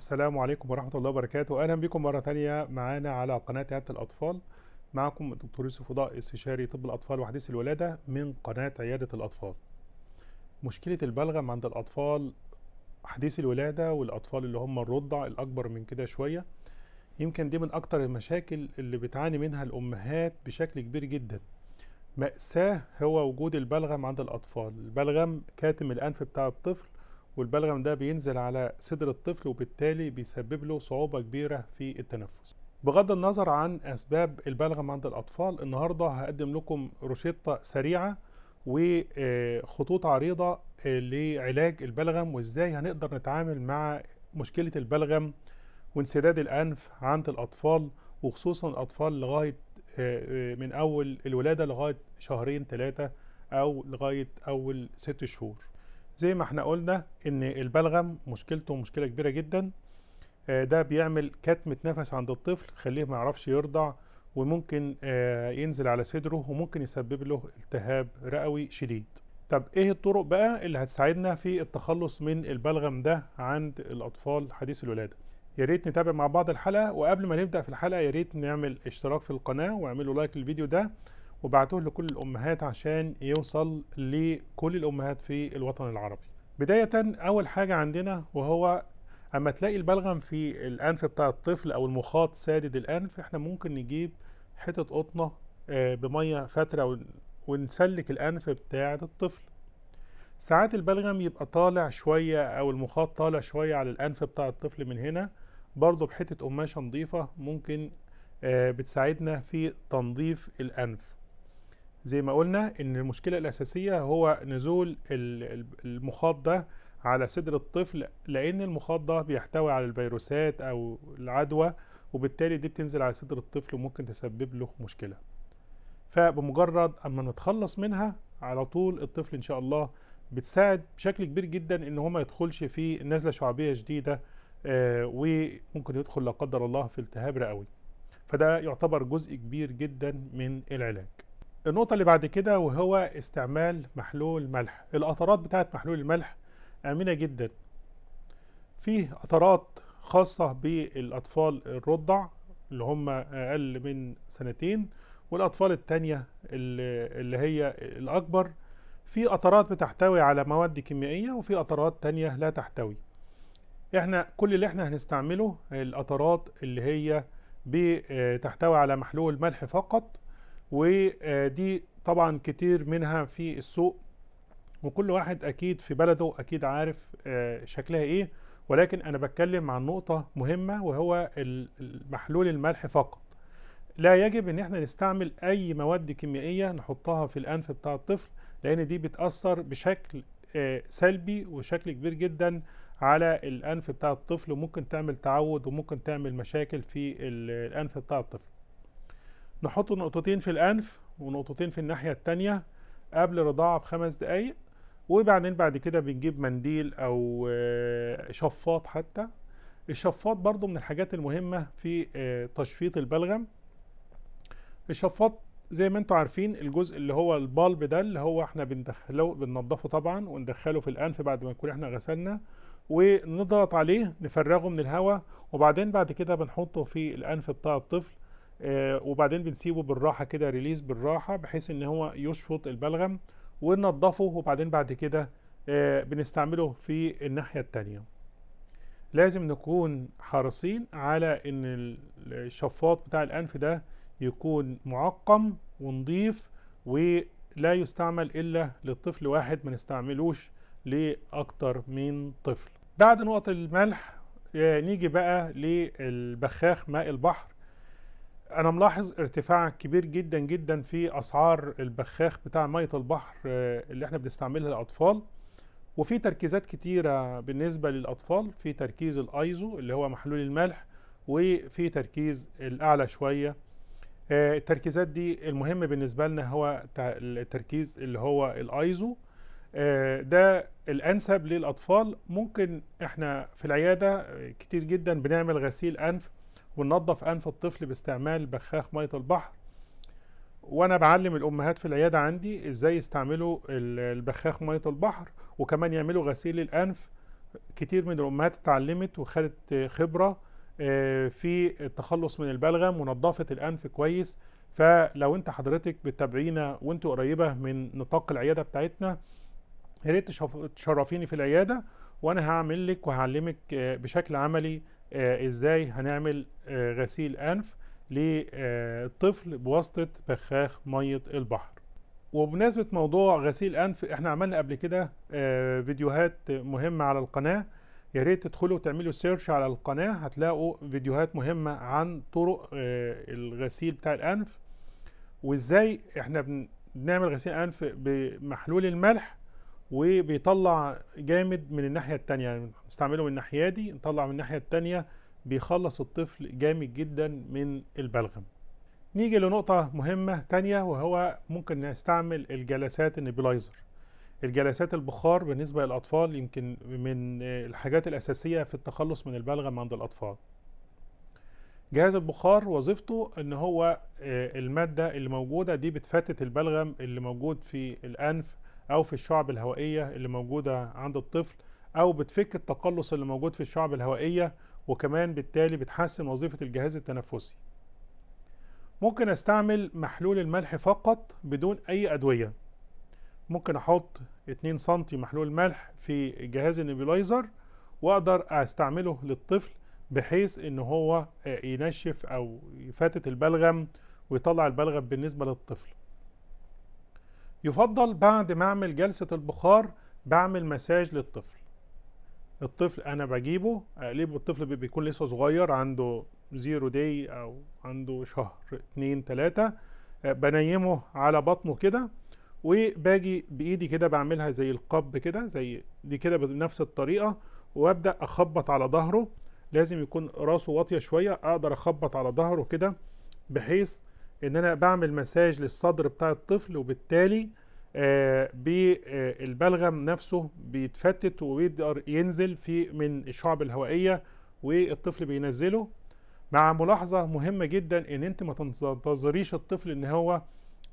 السلام عليكم ورحمة الله وبركاته أهلا بكم مرة تانية معانا على قناة عيادة الأطفال معكم الدكتور يوسف فضاء استشاري طب الأطفال وحديث الولادة من قناة عيادة الأطفال مشكلة البلغم عند الأطفال حديث الولادة والأطفال اللي هم الرضع الأكبر من كده شوية يمكن دي من أكتر المشاكل اللي بتعاني منها الأمهات بشكل كبير جدا مأساة هو وجود البلغم عند الأطفال البلغم كاتم الأنف بتاع الطفل والبلغم ده بينزل على صدر الطفل وبالتالي بيسبب له صعوبة كبيرة في التنفس بغض النظر عن أسباب البلغم عند الأطفال النهاردة هقدم لكم روشتة سريعة وخطوط آه، عريضة آه، لعلاج البلغم وإزاي هنقدر نتعامل مع مشكلة البلغم وانسداد الأنف عند الأطفال وخصوصا الأطفال لغاية آه، من أول الولادة لغاية شهرين ثلاثة أو لغاية أول ست شهور زي ما احنا قلنا ان البلغم مشكلته مشكله كبيره جدا آه، ده بيعمل كتمة نفس عند الطفل خليه ما يعرفش يرضع وممكن آه، ينزل على صدره وممكن يسبب له التهاب رئوي شديد طب ايه الطرق بقى اللي هتساعدنا في التخلص من البلغم ده عند الاطفال حديث الولاده يا ريت نتابع مع بعض الحلقه وقبل ما نبدا في الحلقه يا ريت نعمل اشتراك في القناه واعملوا لايك للفيديو ده وبعتوه لكل الأمهات عشان يوصل لكل الأمهات في الوطن العربي بداية أول حاجة عندنا وهو أما تلاقي البلغم في الأنف بتاع الطفل أو المخاط سادد الأنف إحنا ممكن نجيب حتة قطنة آه، بمية فترة ونسلك الأنف بتاع الطفل ساعات البلغم يبقى طالع شوية أو المخاط طالع شوية على الأنف بتاع الطفل من هنا برضه بحتة قماشة نظيفة ممكن آه، بتساعدنا في تنظيف الأنف زي ما قلنا ان المشكله الاساسيه هو نزول المخاط ده على صدر الطفل لان المخاط ده بيحتوي على الفيروسات او العدوى وبالتالي دي بتنزل على صدر الطفل وممكن تسبب له مشكله فبمجرد اما نتخلص منها على طول الطفل ان شاء الله بتساعد بشكل كبير جدا ان هو ما يدخلش في نزله شعبيه شديده آه، وممكن يدخل لا قدر الله في التهاب رئوي فده يعتبر جزء كبير جدا من العلاج النقطة اللي بعد كده وهو استعمال محلول ملح القطرات بتاعت محلول الملح آمنة جدا فيه قطرات خاصة بالأطفال الرضع اللي هم أقل من سنتين والأطفال التانية اللي هي الأكبر في قطرات بتحتوي على مواد كيميائية وفي قطرات تانية لا تحتوي احنا كل اللي احنا هنستعمله القطرات اللي هي بتحتوي على محلول ملح فقط ودي طبعا كتير منها في السوق وكل واحد اكيد في بلده اكيد عارف آه، شكلها ايه ولكن انا بتكلم عن نقطة مهمة وهو محلول الملح فقط لا يجب ان احنا نستعمل اي مواد كيميائية نحطها في الانف بتاع الطفل لان دي بتأثر بشكل آه، سلبي وشكل كبير جدا على الانف بتاع الطفل وممكن تعمل تعود وممكن تعمل مشاكل في الانف بتاع الطفل نحط نقطتين في الأنف ونقطتين في الناحية التانية قبل الرضاعة بخمس دقايق وبعدين بعد كده بنجيب منديل أو آه، شفاط حتى الشفاط برضو من الحاجات المهمة في آه، تشفيط البلغم الشفاط زي ما انتم عارفين الجزء اللي هو البالب ده اللي هو احنا بندخله بننضفه طبعا وندخله في الانف بعد ما نكون احنا غسلنا ونضغط عليه نفرغه من الهواء وبعدين بعد كده بنحطه في الانف بتاع الطفل آه، وبعدين بنسيبه بالراحه كده ريليز بالراحه بحيث ان هو يشفط البلغم وننظفه وبعدين بعد كده آه، بنستعمله في الناحيه التانية لازم نكون حريصين على ان الشفاط بتاع الانف ده يكون معقم ونضيف ولا يستعمل الا للطفل واحد ما نستعملوش لاكتر من طفل بعد نقط الملح آه، نيجي بقى للبخاخ ماء البحر انا ملاحظ ارتفاع كبير جدا جدا في اسعار البخاخ بتاع ميه البحر آه، اللي احنا بنستعملها للاطفال وفي تركيزات كتيره بالنسبه للاطفال في تركيز الايزو اللي هو محلول الملح وفي تركيز الاعلى شويه آه، التركيزات دي المهم بالنسبه لنا هو التركيز اللي هو الايزو آه، ده الانسب للاطفال ممكن احنا في العياده كتير جدا بنعمل غسيل انف وننظف انف الطفل باستعمال بخاخ ميه البحر وانا بعلم الامهات في العياده عندي ازاي يستعملوا البخاخ ميه البحر وكمان يعملوا غسيل الانف كتير من الامهات اتعلمت وخدت خبره آه، في التخلص من البلغم ونظافه الانف كويس فلو انت حضرتك بتتابعينا وانت قريبه من نطاق العياده بتاعتنا يا ريت تشرفيني في العياده وانا هعمل لك وهعلمك آه، بشكل عملي آه، ازاي هنعمل آه، غسيل انف للطفل بواسطة بخاخ مية البحر وبمناسبة موضوع غسيل انف احنا عملنا قبل كده آه، فيديوهات مهمة على القناة يا ريت تدخلوا تعملوا سيرش على القناة هتلاقوا فيديوهات مهمة عن طرق الغسيل بتاع الانف وازاي احنا بنعمل غسيل انف بمحلول الملح وبيطلع جامد من الناحية التانية يعني نستعمله من الناحية دي نطلع من الناحية التانية بيخلص الطفل جامد جدا من البلغم نيجي لنقطة مهمة تانية وهو ممكن نستعمل الجلسات النبيلايزر الجلسات البخار بالنسبة للأطفال يمكن من الحاجات الأساسية في التخلص من البلغم عند الأطفال جهاز البخار وظيفته ان هو آه، المادة اللي موجودة دي بتفتت البلغم اللي موجود في الأنف او في الشعب الهوائيه اللي موجوده عند الطفل او بتفك التقلص اللي موجود في الشعب الهوائيه وكمان بالتالي بتحسن وظيفه الجهاز التنفسي ممكن استعمل محلول الملح فقط بدون اي ادويه ممكن احط 2 سم محلول ملح في جهاز النيبولايزر واقدر استعمله للطفل بحيث ان هو ينشف او يفاتت البلغم ويطلع البلغم بالنسبه للطفل يفضل بعد ما اعمل جلسة البخار بعمل مساج للطفل الطفل انا بجيبه اقلبه الطفل بيكون لسه صغير عنده زيرو داي او عنده شهر اتنين تلاتة آه، بنيمه على بطنه كده وباجي بايدي كده بعملها زي القب كده زي دي كده بنفس الطريقة وابدأ اخبط على ظهره لازم يكون راسه واطية شوية اقدر اخبط على ظهره كده بحيث ان انا بعمل مساج للصدر بتاع الطفل وبالتالي آه بالبلغم آه، نفسه بيتفتت وبيقدر ينزل في من الشعب الهوائيه والطفل بينزله مع ملاحظه مهمه جدا ان انت ما تنتظريش الطفل ان هو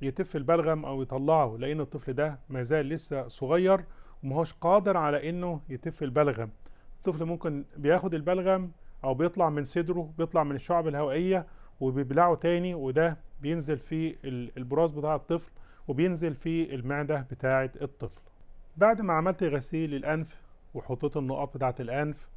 يتف البلغم او يطلعه لان الطفل ده ما زال لسه صغير ومهوش قادر على انه يتف البلغم الطفل ممكن بياخد البلغم او بيطلع من صدره بيطلع من الشعب الهوائيه وبيبلعه تاني وده بينزل في البراز بتاع الطفل وبينزل في المعدة بتاعة الطفل بعد ما عملت غسيل الأنف وحطيت النقاط بتاعة الأنف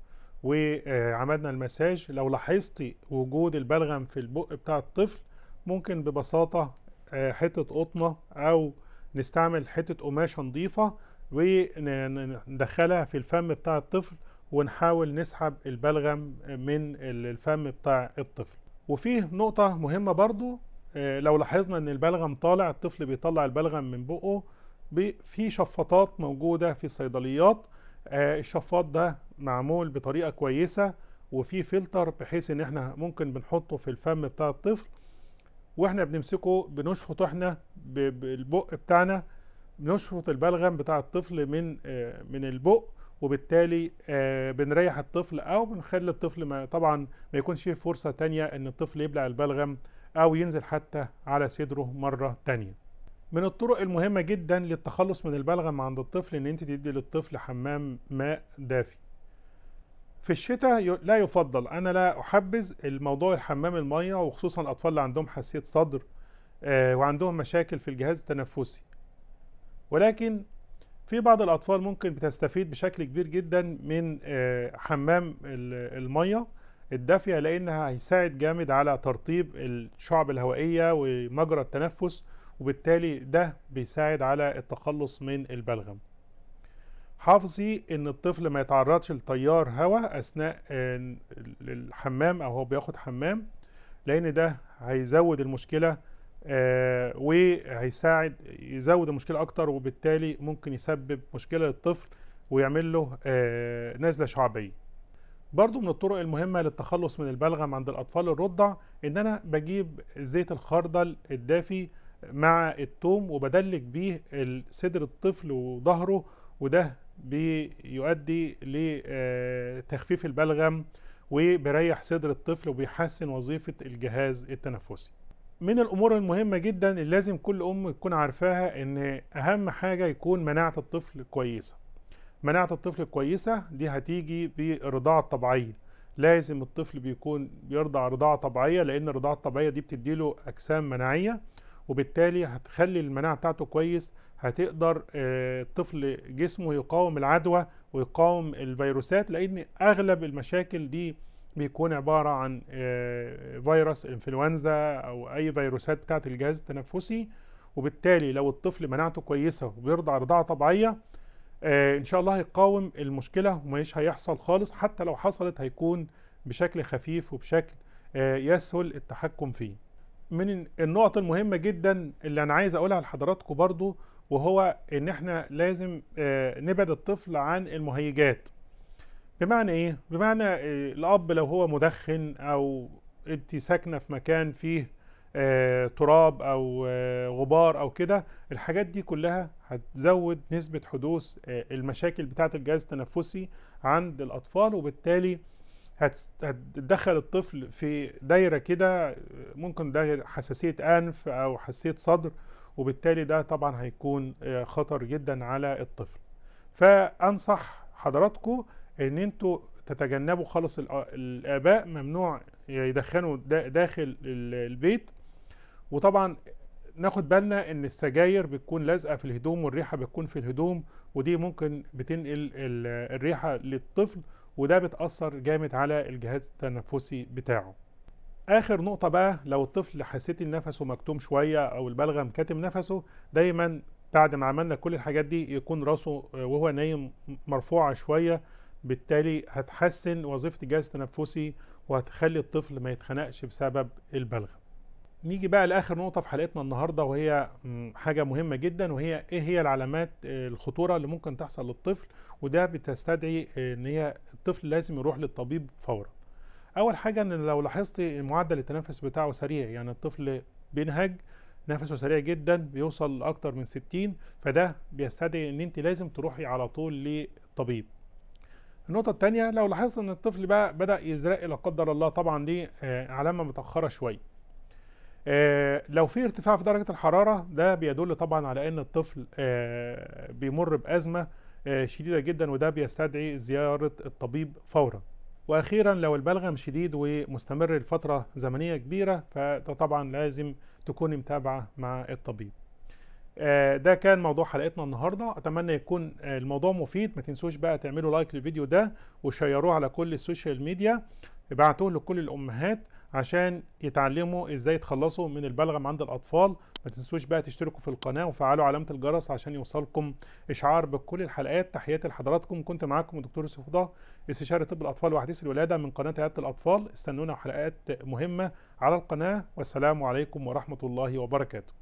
وعملنا المساج لو لاحظتي وجود البلغم في البق بتاع الطفل ممكن ببساطة آه، حتة قطنة أو نستعمل حتة قماشة نظيفة وندخلها في الفم بتاع الطفل ونحاول نسحب البلغم من الفم بتاع الطفل وفيه نقطة مهمة برضو آه، لو لاحظنا ان البلغم طالع الطفل بيطلع البلغم من بقه في شفاطات موجودة في الصيدليات آه، الشفاط ده معمول بطريقة كويسة وفي فلتر بحيث ان احنا ممكن بنحطه في الفم بتاع الطفل واحنا بنمسكه بنشفط احنا بالبق بتاعنا بنشفط البلغم بتاع الطفل من آه، من البق وبالتالي آه، بنريح الطفل او بنخلي الطفل ما طبعا ما يكونش فيه فرصه تانية ان الطفل يبلع البلغم او ينزل حتى على صدره مره تانية من الطرق المهمه جدا للتخلص من البلغم عند الطفل ان انت تدي للطفل حمام ماء دافي في الشتاء لا يفضل انا لا احبذ الموضوع الحمام الميه وخصوصا الاطفال اللي عندهم حساسيه صدر آه، وعندهم مشاكل في الجهاز التنفسي ولكن في بعض الأطفال ممكن بتستفيد بشكل كبير جدا من آه، حمام المية الدافية لأنها هيساعد جامد على ترطيب الشعب الهوائية ومجرى التنفس وبالتالي ده بيساعد على التخلص من البلغم حافظي ان الطفل ما يتعرضش لتيار هواء اثناء آه، الحمام او هو بياخد حمام لان ده هيزود المشكله آه، وهيساعد يزود المشكله اكتر وبالتالي ممكن يسبب مشكله للطفل ويعمل له آه، نزله شعبيه برضو من الطرق المهمة للتخلص من البلغم عند الأطفال الرضع إن أنا بجيب زيت الخردل الدافي مع التوم وبدلك بيه صدر الطفل وظهره وده بيؤدي لتخفيف آه، البلغم وبيريح صدر الطفل وبيحسن وظيفة الجهاز التنفسي من الامور المهمه جدا اللي لازم كل ام تكون عارفاها ان اهم حاجه يكون مناعه الطفل كويسه مناعه الطفل كويسه دي هتيجي بالرضاعه الطبيعيه لازم الطفل بيكون بيرضع رضاعه طبيعيه لان الرضاعه الطبيعيه دي بتديله اجسام مناعيه وبالتالي هتخلي المناعه بتاعته كويس هتقدر آه، الطفل جسمه يقاوم العدوى ويقاوم الفيروسات لان اغلب المشاكل دي بيكون عبارة عن آه، فيروس انفلونزا أو أي فيروسات بتاعة الجهاز التنفسي وبالتالي لو الطفل مناعته كويسة وبيرضع رضاعة طبيعية آه، إن شاء الله هيقاوم المشكلة ومش هيحصل خالص حتى لو حصلت هيكون بشكل خفيف وبشكل آه، يسهل التحكم فيه من النقط المهمة جدا اللي أنا عايز أقولها لحضراتكم برضو وهو إن إحنا لازم نبعد الطفل عن المهيجات بمعنى ايه بمعنى إيه الاب لو هو مدخن او انت ساكنه في مكان فيه آه تراب او آه غبار او كده الحاجات دي كلها هتزود نسبه حدوث آه المشاكل بتاعه الجهاز التنفسي عند الاطفال وبالتالي هتدخل الطفل في دايره كده آه، ممكن دايره حساسيه انف او حساسيه صدر وبالتالي ده طبعا هيكون آه، خطر جدا على الطفل فانصح حضراتكم ان انتوا تتجنبوا خالص الاباء ممنوع يدخنوا داخل البيت وطبعا ناخد بالنا ان السجاير بتكون لازقه في الهدوم والريحه بتكون في الهدوم ودي ممكن بتنقل الريحه للطفل وده بتاثر جامد على الجهاز التنفسي بتاعه اخر نقطه بقى لو الطفل حسيت ان نفسه مكتوم شويه او البلغم كاتم نفسه دايما بعد ما عملنا كل الحاجات دي يكون راسه آه، وهو نايم مرفوعه شويه بالتالي هتحسن وظيفة الجهاز التنفسي وهتخلي الطفل ما يتخنقش بسبب البلغة نيجي بقى لاخر نقطه في حلقتنا النهارده وهي حاجه مهمه جدا وهي ايه هي العلامات آه، الخطوره اللي ممكن تحصل للطفل وده بتستدعي آه، ان هي الطفل لازم يروح للطبيب فورا اول حاجه ان لو لاحظت معدل التنفس بتاعه سريع يعني الطفل بينهج نفسه سريع جدا بيوصل لاكتر من 60 فده بيستدعي ان انت لازم تروحي على طول للطبيب النقطة التانية لو لاحظت ان الطفل بقى بدأ يزرق لا قدر الله طبعا دي آه، علامة متأخرة شوية آه، لو في ارتفاع في درجة الحرارة ده بيدل طبعا على ان الطفل آه، بيمر بأزمة شديدة جدا وده بيستدعي زيارة الطبيب فورا واخيرا لو البلغم شديد ومستمر لفترة زمنية كبيرة فده طبعا لازم تكون متابعة مع الطبيب آه، ده كان موضوع حلقتنا النهارده اتمنى يكون آه، الموضوع مفيد ما تنسوش بقى تعملوا لايك للفيديو ده وشيروه على كل السوشيال ميديا ابعتوه لكل الامهات عشان يتعلموا ازاي يتخلصوا من البلغم عند الاطفال ما تنسوش بقى تشتركوا في القناه وفعلوا علامه الجرس عشان يوصلكم اشعار بكل الحلقات تحياتي لحضراتكم كنت معاكم الدكتور يوسف هدى استشاري طب الاطفال وحديث الولاده من قناه عياده الاطفال استنونا حلقات مهمه على القناه والسلام عليكم ورحمه الله وبركاته